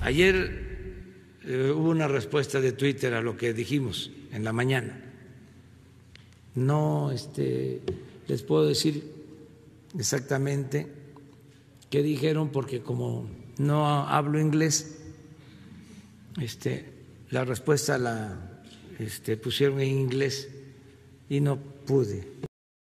Ayer eh, hubo una respuesta de Twitter a lo que dijimos en la mañana. No este, les puedo decir exactamente qué dijeron porque como no hablo inglés, este, la respuesta la este, pusieron en inglés y no pude